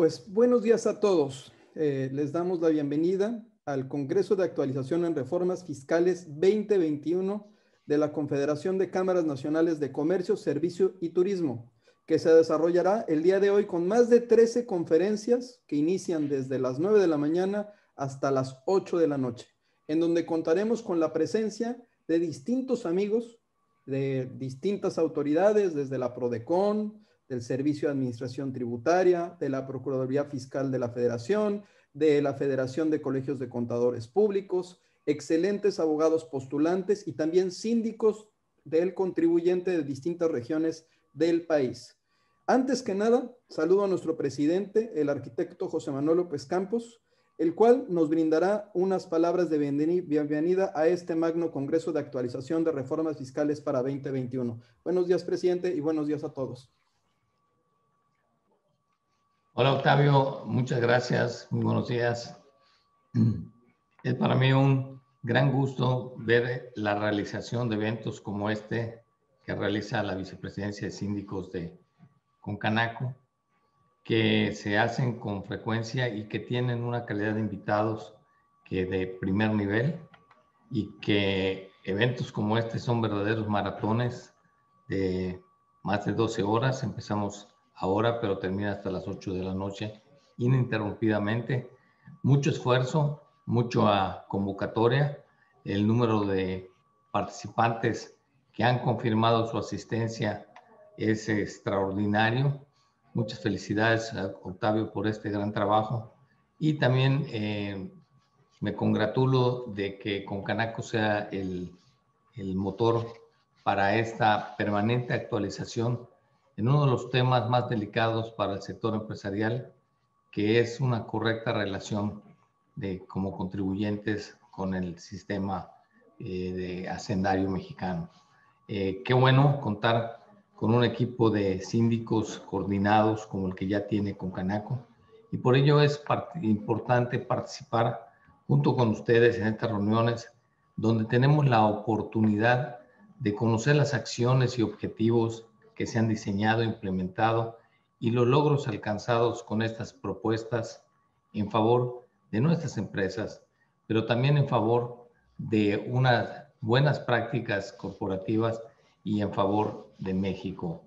Pues buenos días a todos. Eh, les damos la bienvenida al Congreso de Actualización en Reformas Fiscales 2021 de la Confederación de Cámaras Nacionales de Comercio, Servicio y Turismo, que se desarrollará el día de hoy con más de 13 conferencias que inician desde las 9 de la mañana hasta las 8 de la noche, en donde contaremos con la presencia de distintos amigos, de distintas autoridades, desde la PRODECON, del Servicio de Administración Tributaria, de la Procuraduría Fiscal de la Federación, de la Federación de Colegios de Contadores Públicos, excelentes abogados postulantes y también síndicos del contribuyente de distintas regiones del país. Antes que nada, saludo a nuestro presidente, el arquitecto José Manuel López Campos, el cual nos brindará unas palabras de bienvenida a este magno Congreso de Actualización de Reformas Fiscales para 2021. Buenos días, presidente, y buenos días a todos. Hola Octavio, muchas gracias, muy buenos días. Es para mí un gran gusto ver la realización de eventos como este que realiza la Vicepresidencia de Síndicos de Concanaco, que se hacen con frecuencia y que tienen una calidad de invitados que de primer nivel y que eventos como este son verdaderos maratones de más de 12 horas. Empezamos ahora, pero termina hasta las 8 de la noche ininterrumpidamente. Mucho esfuerzo, mucha ah, convocatoria. El número de participantes que han confirmado su asistencia es extraordinario. Muchas felicidades, Octavio, por este gran trabajo. Y también eh, me congratulo de que Concanaco sea el motor para esta permanente actualización en uno de los temas más delicados para el sector empresarial, que es una correcta relación de como contribuyentes con el sistema eh, de hacendario mexicano. Eh, qué bueno contar con un equipo de síndicos coordinados como el que ya tiene con Canaco y por ello es importante participar junto con ustedes en estas reuniones donde tenemos la oportunidad de conocer las acciones y objetivos que se han diseñado, implementado y los logros alcanzados con estas propuestas en favor de nuestras empresas, pero también en favor de unas buenas prácticas corporativas y en favor de México,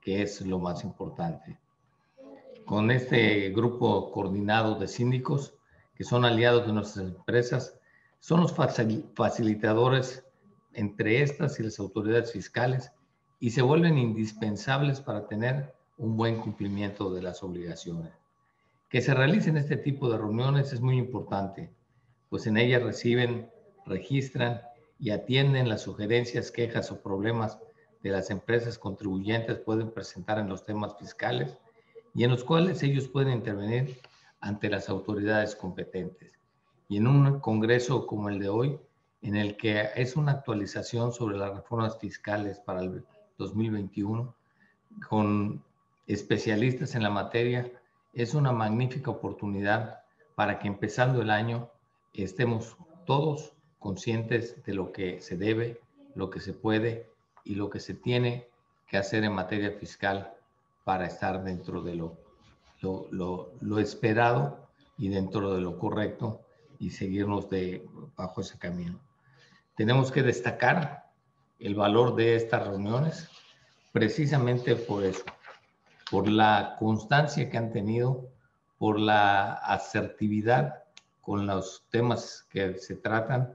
que es lo más importante. Con este grupo coordinado de síndicos, que son aliados de nuestras empresas, son los facilitadores entre estas y las autoridades fiscales y se vuelven indispensables para tener un buen cumplimiento de las obligaciones. Que se realicen este tipo de reuniones es muy importante, pues en ellas reciben, registran y atienden las sugerencias, quejas o problemas de las empresas contribuyentes pueden presentar en los temas fiscales y en los cuales ellos pueden intervenir ante las autoridades competentes. Y en un congreso como el de hoy, en el que es una actualización sobre las reformas fiscales para el 2021 con especialistas en la materia es una magnífica oportunidad para que empezando el año estemos todos conscientes de lo que se debe, lo que se puede y lo que se tiene que hacer en materia fiscal para estar dentro de lo, esperado y dentro de lo correcto y seguirnos de bajo ese camino. Tenemos que destacar el valor de estas reuniones precisamente por eso, por la constancia que han tenido, por la asertividad con los temas que se tratan,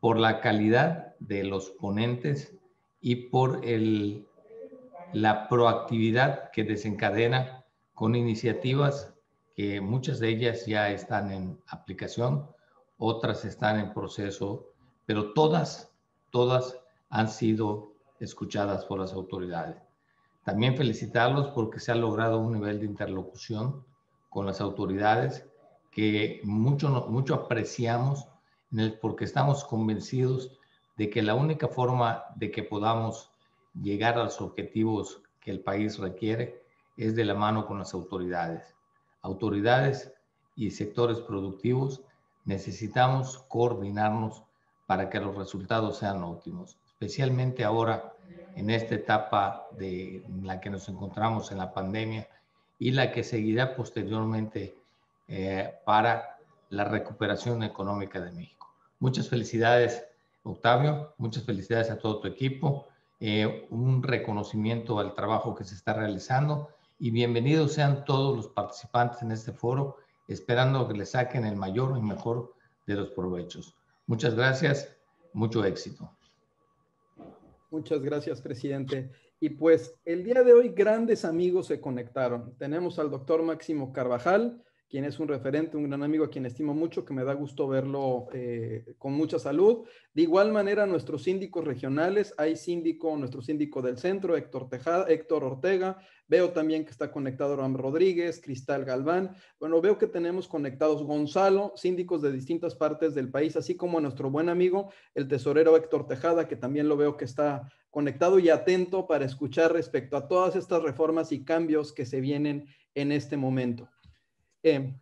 por la calidad de los ponentes y por el, la proactividad que desencadena con iniciativas que muchas de ellas ya están en aplicación, otras están en proceso, pero todas, todas han sido escuchadas por las autoridades. También felicitarlos porque se ha logrado un nivel de interlocución con las autoridades que mucho, mucho apreciamos en el, porque estamos convencidos de que la única forma de que podamos llegar a los objetivos que el país requiere es de la mano con las autoridades. Autoridades y sectores productivos necesitamos coordinarnos para que los resultados sean óptimos especialmente ahora en esta etapa de la que nos encontramos en la pandemia y la que seguirá posteriormente eh, para la recuperación económica de México. Muchas felicidades, Octavio, muchas felicidades a todo tu equipo, eh, un reconocimiento al trabajo que se está realizando y bienvenidos sean todos los participantes en este foro, esperando que le saquen el mayor y mejor de los provechos. Muchas gracias, mucho éxito. Muchas gracias, presidente. Y pues el día de hoy grandes amigos se conectaron. Tenemos al doctor Máximo Carvajal, quien es un referente, un gran amigo, a quien estimo mucho, que me da gusto verlo eh, con mucha salud. De igual manera, nuestros síndicos regionales, hay síndico, nuestro síndico del centro, Héctor, Tejada, Héctor Ortega, veo también que está conectado Ram Rodríguez, Cristal Galván, bueno, veo que tenemos conectados Gonzalo, síndicos de distintas partes del país, así como a nuestro buen amigo, el tesorero Héctor Tejada, que también lo veo que está conectado y atento para escuchar respecto a todas estas reformas y cambios que se vienen en este momento. Eh,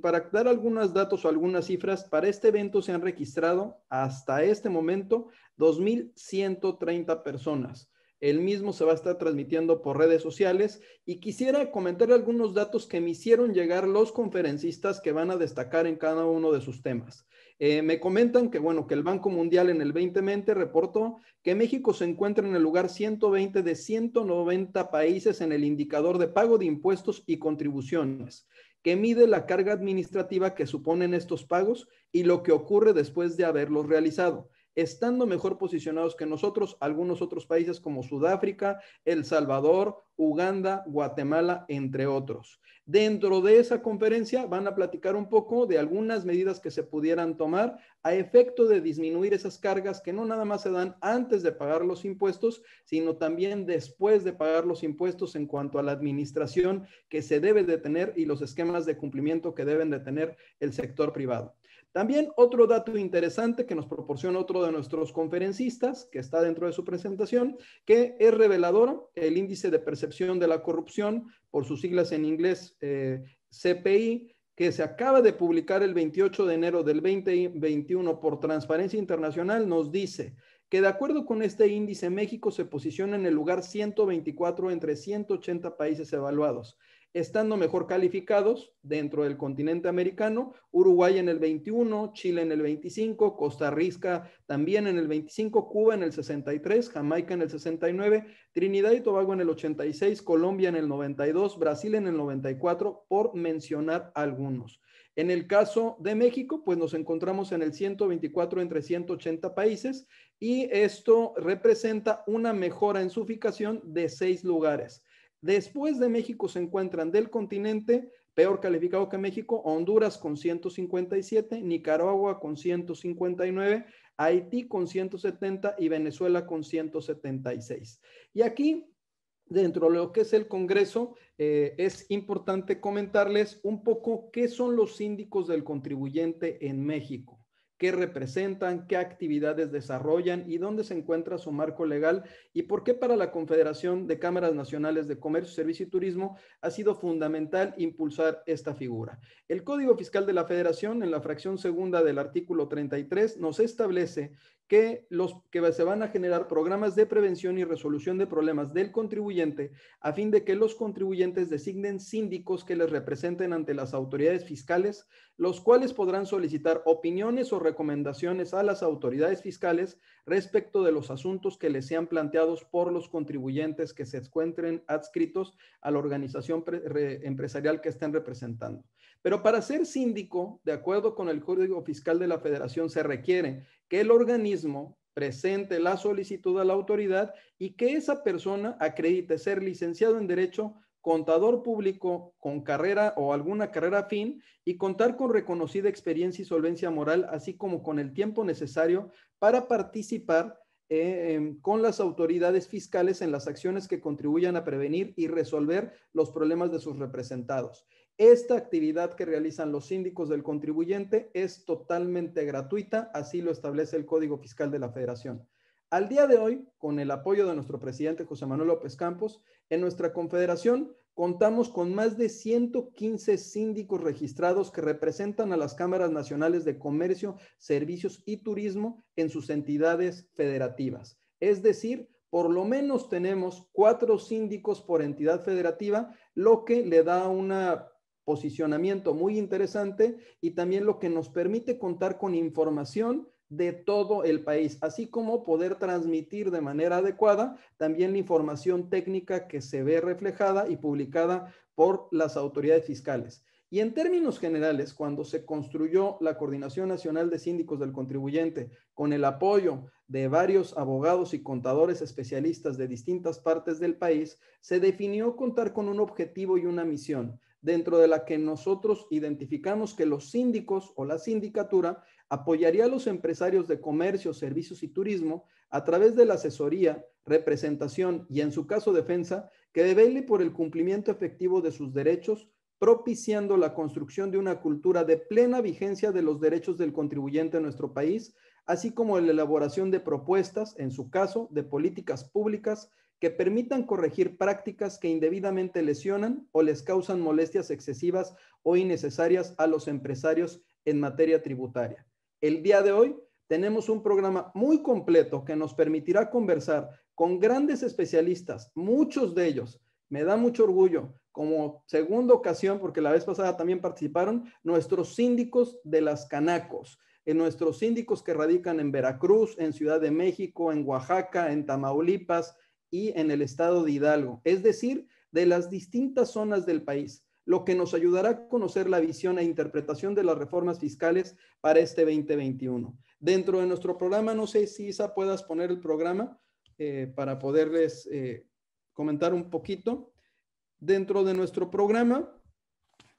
para dar algunos datos o algunas cifras, para este evento se han registrado hasta este momento 2.130 personas. El mismo se va a estar transmitiendo por redes sociales y quisiera comentar algunos datos que me hicieron llegar los conferencistas que van a destacar en cada uno de sus temas. Eh, me comentan que, bueno, que el Banco Mundial en el 2020 reportó que México se encuentra en el lugar 120 de 190 países en el indicador de pago de impuestos y contribuciones, que mide la carga administrativa que suponen estos pagos y lo que ocurre después de haberlos realizado estando mejor posicionados que nosotros, algunos otros países como Sudáfrica, El Salvador, Uganda, Guatemala, entre otros. Dentro de esa conferencia van a platicar un poco de algunas medidas que se pudieran tomar a efecto de disminuir esas cargas que no nada más se dan antes de pagar los impuestos, sino también después de pagar los impuestos en cuanto a la administración que se debe de tener y los esquemas de cumplimiento que deben de tener el sector privado. También otro dato interesante que nos proporciona otro de nuestros conferencistas, que está dentro de su presentación, que es revelador, el índice de percepción de la corrupción, por sus siglas en inglés eh, CPI, que se acaba de publicar el 28 de enero del 2021 por Transparencia Internacional, nos dice que de acuerdo con este índice, México se posiciona en el lugar 124 entre 180 países evaluados estando mejor calificados dentro del continente americano, Uruguay en el 21, Chile en el 25, Costa Rica también en el 25, Cuba en el 63, Jamaica en el 69, Trinidad y Tobago en el 86, Colombia en el 92, Brasil en el 94, por mencionar algunos. En el caso de México, pues nos encontramos en el 124 entre 180 países y esto representa una mejora en suficación de seis lugares. Después de México se encuentran del continente, peor calificado que México, Honduras con 157, Nicaragua con 159, Haití con 170 y Venezuela con 176. Y aquí, dentro de lo que es el Congreso, eh, es importante comentarles un poco qué son los síndicos del contribuyente en México qué representan, qué actividades desarrollan y dónde se encuentra su marco legal y por qué para la Confederación de Cámaras Nacionales de Comercio, Servicio y Turismo ha sido fundamental impulsar esta figura. El Código Fiscal de la Federación, en la fracción segunda del artículo 33, nos establece que, se van a generar programas de prevención y resolución de problemas del contribuyente a fin de que los contribuyentes designen síndicos que les representen ante las autoridades fiscales, los cuales podrán solicitar opiniones o recomendaciones a las autoridades fiscales respecto de los asuntos que les sean planteados por los contribuyentes que se encuentren adscritos a la organización empresarial que estén representando. Pero para ser síndico, de acuerdo con el Código Fiscal de la Federación, se requiere que el organismo presente la solicitud a la autoridad y que esa persona acredite ser licenciado en Derecho, contador público con carrera o alguna carrera afín y contar con reconocida experiencia y solvencia moral, así como con el tiempo necesario para participar eh, em, con las autoridades fiscales en las acciones que contribuyan a prevenir y resolver los problemas de sus representados. Esta actividad que realizan los síndicos del contribuyente es totalmente gratuita, así lo establece el Código Fiscal de la Federación. Al día de hoy, con el apoyo de nuestro presidente José Manuel López Campos, en nuestra confederación contamos con más de 115 síndicos registrados que representan a las cámaras nacionales de comercio, servicios y turismo en sus entidades federativas. Es decir, por lo menos tenemos cuatro síndicos por entidad federativa, lo que le da una posicionamiento muy interesante y también lo que nos permite contar con información de todo el país, así como poder transmitir de manera adecuada también la información técnica que se ve reflejada y publicada por las autoridades fiscales. Y en términos generales, cuando se construyó la Coordinación Nacional de Síndicos del Contribuyente con el apoyo de varios abogados y contadores especialistas de distintas partes del país, se definió contar con un objetivo y una misión, dentro de la que nosotros identificamos que los síndicos o la sindicatura apoyaría a los empresarios de comercio, servicios y turismo a través de la asesoría, representación y, en su caso, defensa, que debele por el cumplimiento efectivo de sus derechos, propiciando la construcción de una cultura de plena vigencia de los derechos del contribuyente en nuestro país, así como la elaboración de propuestas, en su caso, de políticas públicas que permitan corregir prácticas que indebidamente lesionan o les causan molestias excesivas o innecesarias a los empresarios en materia tributaria. El día de hoy tenemos un programa muy completo que nos permitirá conversar con grandes especialistas, muchos de ellos. Me da mucho orgullo, como segunda ocasión, porque la vez pasada también participaron nuestros síndicos de las Canacos, en nuestros síndicos que radican en Veracruz, en Ciudad de México, en Oaxaca, en Tamaulipas, y en el estado de Hidalgo, es decir, de las distintas zonas del país, lo que nos ayudará a conocer la visión e interpretación de las reformas fiscales para este 2021. Dentro de nuestro programa, no sé si Isa puedas poner el programa eh, para poderles eh, comentar un poquito. Dentro de nuestro programa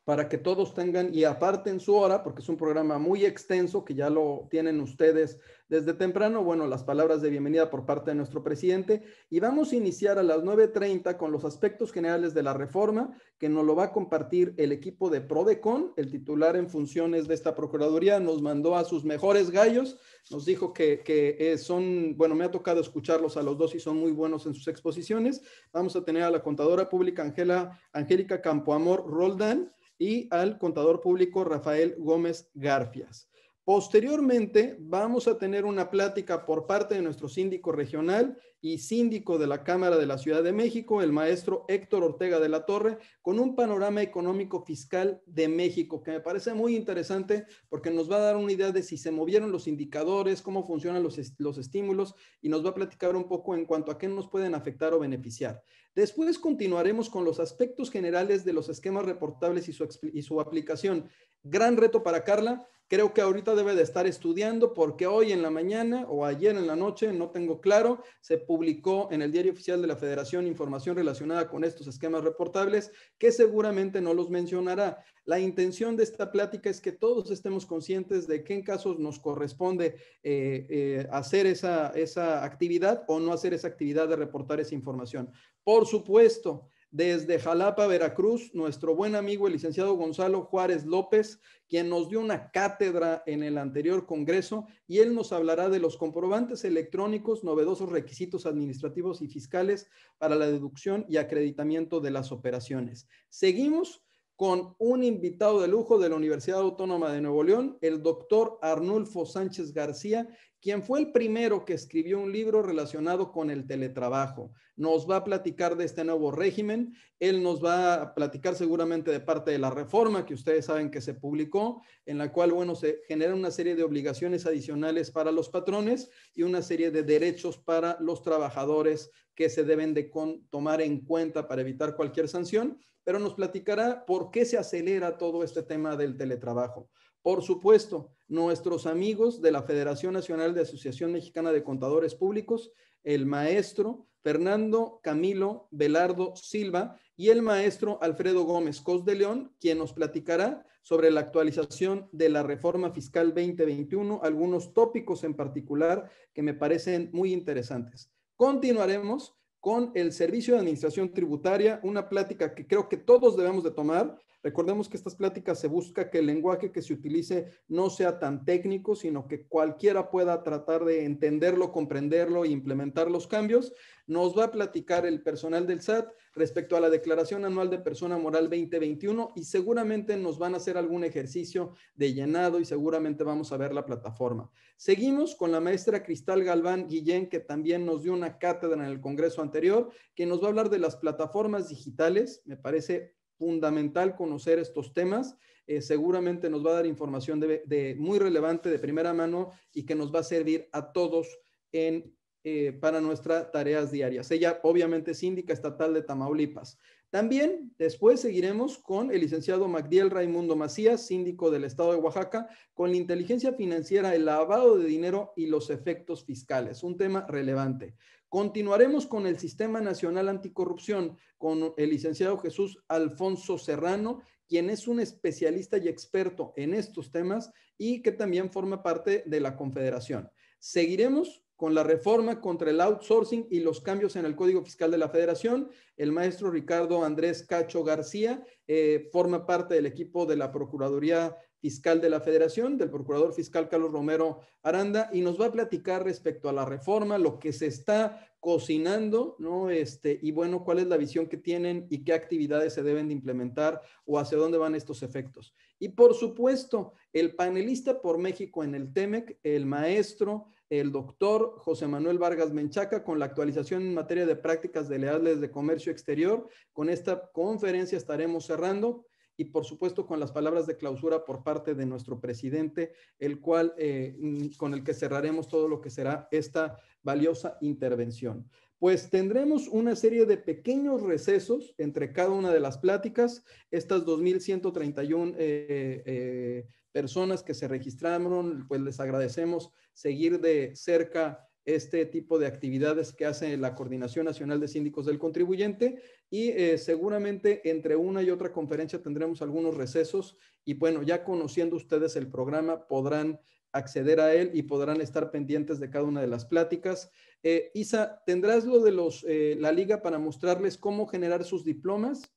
para que todos tengan y aparten su hora, porque es un programa muy extenso que ya lo tienen ustedes desde temprano. Bueno, las palabras de bienvenida por parte de nuestro presidente y vamos a iniciar a las 9.30 con los aspectos generales de la reforma que nos lo va a compartir el equipo de Prodecon, el titular en funciones de esta Procuraduría, nos mandó a sus mejores gallos, nos dijo que, que eh, son, bueno, me ha tocado escucharlos a los dos y son muy buenos en sus exposiciones. Vamos a tener a la contadora pública Angela, Angélica Campoamor Roldán y al contador público Rafael Gómez Garfias. Posteriormente, vamos a tener una plática por parte de nuestro síndico regional y síndico de la Cámara de la Ciudad de México, el maestro Héctor Ortega de la Torre, con un panorama económico fiscal de México, que me parece muy interesante porque nos va a dar una idea de si se movieron los indicadores, cómo funcionan los, los estímulos y nos va a platicar un poco en cuanto a qué nos pueden afectar o beneficiar. Después continuaremos con los aspectos generales de los esquemas reportables y su, aplicación. Gran reto para Carla. Creo que ahorita debe de estar estudiando porque hoy en la mañana o ayer en la noche, no tengo claro, se publicó en el Diario Oficial de la Federación información relacionada con estos esquemas reportables que seguramente no los mencionará. La intención de esta plática es que todos estemos conscientes de qué en casos nos corresponde eh, eh, hacer esa, esa actividad o no hacer esa actividad de reportar esa información. Por supuesto, desde Jalapa, Veracruz, nuestro buen amigo el licenciado Gonzalo Juárez López, quien nos dio una cátedra en el anterior Congreso y él nos hablará de los comprobantes electrónicos, novedosos requisitos administrativos y fiscales para la deducción y acreditamiento de las operaciones. Seguimos con un invitado de lujo de la Universidad Autónoma de Nuevo León, el doctor Arnulfo Sánchez García, quien fue el primero que escribió un libro relacionado con el teletrabajo. Nos va a platicar de este nuevo régimen, él nos va a platicar seguramente de parte de la reforma que ustedes saben que se publicó, en la cual, bueno, se genera una serie de obligaciones adicionales para los patrones y una serie de derechos para los trabajadores que se deben de tomar en cuenta para evitar cualquier sanción pero nos platicará por qué se acelera todo este tema del teletrabajo. Por supuesto, nuestros amigos de la Federación Nacional de Asociación Mexicana de Contadores Públicos, el maestro Fernando Camilo Velardo Silva y el maestro Alfredo Gómez Cos de León, quien nos platicará sobre la actualización de la reforma fiscal 2021, algunos tópicos en particular que me parecen muy interesantes. Continuaremos con el Servicio de Administración Tributaria, una plática que creo que todos debemos de tomar Recordemos que estas pláticas se busca que el lenguaje que se utilice no sea tan técnico, sino que cualquiera pueda tratar de entenderlo, comprenderlo e implementar los cambios. Nos va a platicar el personal del SAT respecto a la Declaración Anual de Persona Moral 2021 y seguramente nos van a hacer algún ejercicio de llenado y seguramente vamos a ver la plataforma. Seguimos con la maestra Cristal Galván Guillén, que también nos dio una cátedra en el Congreso anterior, que nos va a hablar de las plataformas digitales. Me parece fundamental conocer estos temas. Eh, seguramente nos va a dar información de, muy relevante de primera mano y que nos va a servir a todos en, eh, para nuestras tareas diarias. Ella obviamente es síndica estatal de Tamaulipas. También después seguiremos con el licenciado Magdiel Raimundo Macías, síndico del Estado de Oaxaca, con la inteligencia financiera, el lavado de dinero y los efectos fiscales, un tema relevante. Continuaremos con el Sistema Nacional Anticorrupción con el licenciado Jesús Alfonso Serrano, quien es un especialista y experto en estos temas y que también forma parte de la Confederación. Seguiremos con la reforma contra el outsourcing y los cambios en el Código Fiscal de la Federación. El maestro Ricardo Andrés Cacho García eh, forma parte del equipo de la Procuraduría Fiscal de la Federación, del Procurador Fiscal Carlos Romero Aranda, y nos va a platicar respecto a la reforma, lo que se está cocinando, ¿no? Este, y bueno, cuál es la visión que tienen y qué actividades se deben de implementar o hacia dónde van estos efectos. Y por supuesto, el panelista por México en el TEMEC, el maestro, el doctor José Manuel Vargas Menchaca, con la actualización en materia de prácticas de leales de comercio exterior. Con esta conferencia estaremos cerrando y por supuesto con las palabras de clausura por parte de nuestro presidente, el cual eh, con el que cerraremos todo lo que será esta valiosa intervención pues tendremos una serie de pequeños recesos entre cada una de las pláticas. Estas 2.131 eh, eh, personas que se registraron, pues les agradecemos seguir de cerca este tipo de actividades que hace la Coordinación Nacional de Síndicos del Contribuyente y eh, seguramente entre una y otra conferencia tendremos algunos recesos y bueno, ya conociendo ustedes el programa podrán acceder a él y podrán estar pendientes de cada una de las pláticas. Eh, Isa, ¿tendrás lo de los, eh, la liga para mostrarles cómo generar sus diplomas?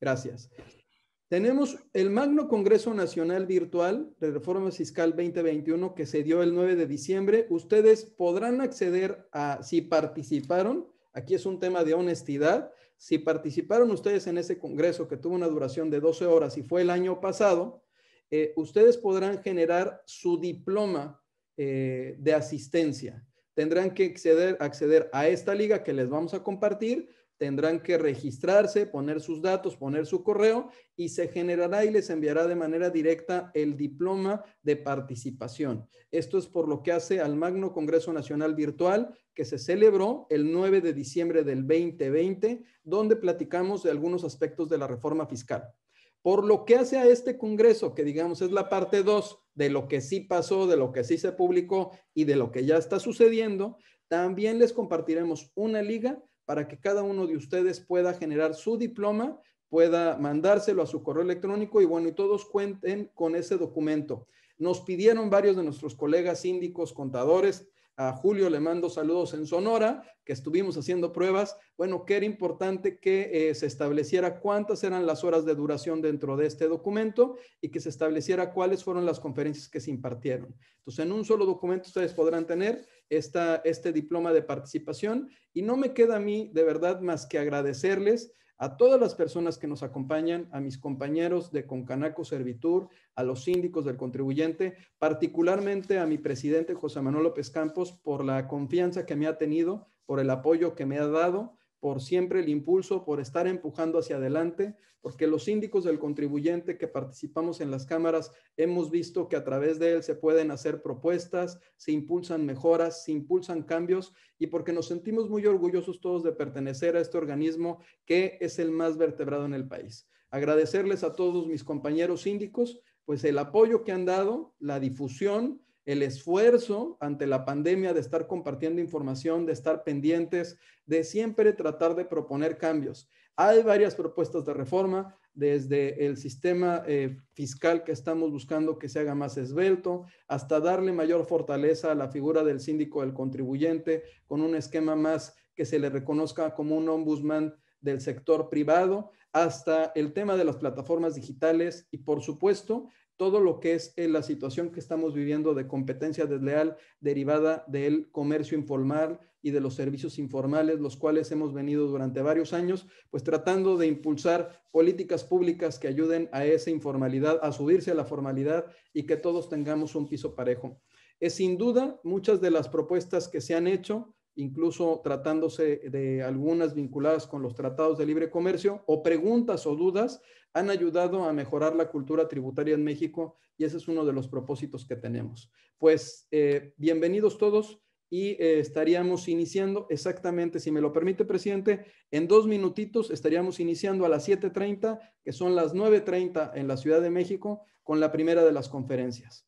Gracias. Tenemos el Magno Congreso Nacional Virtual de Reforma Fiscal 2021 que se dio el 9 de diciembre. Ustedes podrán acceder a, si participaron, aquí es un tema de honestidad, si participaron ustedes en ese Congreso que tuvo una duración de 12 horas y fue el año pasado, eh, ustedes podrán generar su diploma eh, de asistencia. Tendrán que acceder, acceder a esta liga que les vamos a compartir, tendrán que registrarse, poner sus datos, poner su correo y se generará y les enviará de manera directa el diploma de participación. Esto es por lo que hace al Magno Congreso Nacional Virtual que se celebró el 9 de diciembre del 2020, donde platicamos de algunos aspectos de la reforma fiscal. Por lo que hace a este Congreso, que digamos es la parte 2 de lo que sí pasó, de lo que sí se publicó y de lo que ya está sucediendo, también les compartiremos una liga para que cada uno de ustedes pueda generar su diploma, pueda mandárselo a su correo electrónico y bueno, y todos cuenten con ese documento. Nos pidieron varios de nuestros colegas síndicos, contadores, a Julio le mando saludos en Sonora, que estuvimos haciendo pruebas. Bueno, que era importante que eh, se estableciera cuántas eran las horas de duración dentro de este documento y que se estableciera cuáles fueron las conferencias que se impartieron. Entonces, en un solo documento ustedes podrán tener esta, este diploma de participación y no me queda a mí de verdad más que agradecerles a todas las personas que nos acompañan, a mis compañeros de Concanaco Servitur, a los síndicos del contribuyente, particularmente a mi presidente José Manuel López Campos por la confianza que me ha tenido, por el apoyo que me ha dado por siempre el impulso, por estar empujando hacia adelante, porque los síndicos del contribuyente que participamos en las cámaras hemos visto que a través de él se pueden hacer propuestas, se impulsan mejoras, se impulsan cambios y porque nos sentimos muy orgullosos todos de pertenecer a este organismo que es el más vertebrado en el país. Agradecerles a todos mis compañeros síndicos, pues el apoyo que han dado, la difusión, el esfuerzo ante la pandemia de estar compartiendo información, de estar pendientes, de siempre tratar de proponer cambios. Hay varias propuestas de reforma, desde el sistema eh, fiscal que estamos buscando que se haga más esbelto, hasta darle mayor fortaleza a la figura del síndico del contribuyente, con un esquema más que se le reconozca como un ombudsman del sector privado, hasta el tema de las plataformas digitales y, por supuesto, todo lo que es eh, la situación que estamos viviendo de competencia desleal derivada del comercio informal y de los servicios informales, los cuales hemos venido durante varios años, pues tratando de impulsar políticas públicas que ayuden a esa informalidad, a subirse a la formalidad y que todos tengamos un piso parejo. Es sin duda muchas de las propuestas que se han hecho, incluso tratándose de algunas vinculadas con los tratados de libre comercio, o preguntas o dudas, han ayudado a mejorar la cultura tributaria en México y ese es uno de los propósitos que tenemos. Pues eh, bienvenidos todos y eh, estaríamos iniciando exactamente, si me lo permite, presidente, en dos minutitos estaríamos iniciando a las 7.30, que son las 9.30 en la Ciudad de México, con la primera de las conferencias.